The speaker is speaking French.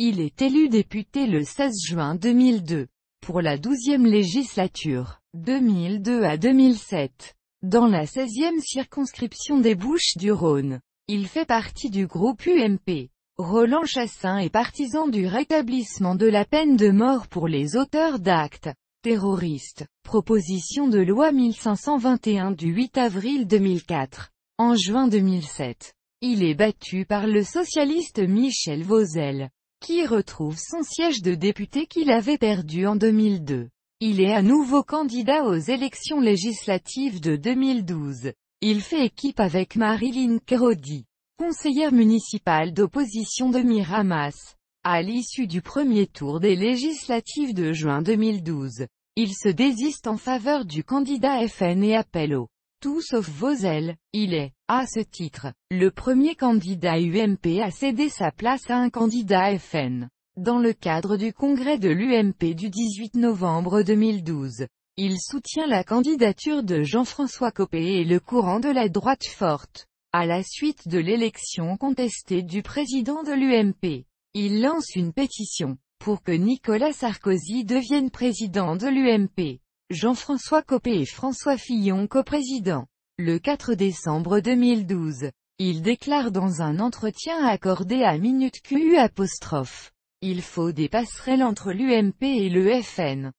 Il est élu député le 16 juin 2002, pour la 12e législature, 2002 à 2007. Dans la 16e circonscription des Bouches-du-Rhône, il fait partie du groupe UMP. Roland Chassin est partisan du rétablissement de la peine de mort pour les auteurs d'actes terroristes. Proposition de loi 1521 du 8 avril 2004. En juin 2007, il est battu par le socialiste Michel Vauzel qui retrouve son siège de député qu'il avait perdu en 2002. Il est à nouveau candidat aux élections législatives de 2012. Il fait équipe avec Marilyn Kerodi, conseillère municipale d'opposition de Miramas. À l'issue du premier tour des législatives de juin 2012, il se désiste en faveur du candidat FN et appelle au tout sauf Vosel, il est, à ce titre, le premier candidat UMP à céder sa place à un candidat FN. Dans le cadre du congrès de l'UMP du 18 novembre 2012, il soutient la candidature de Jean-François Copé et le courant de la droite forte. À la suite de l'élection contestée du président de l'UMP, il lance une pétition pour que Nicolas Sarkozy devienne président de l'UMP. Jean-François Copé et François Fillon coprésident. Le 4 décembre 2012, il déclare dans un entretien accordé à Minute QU. apostrophe. Il faut des passerelles entre l'UMP et le FN.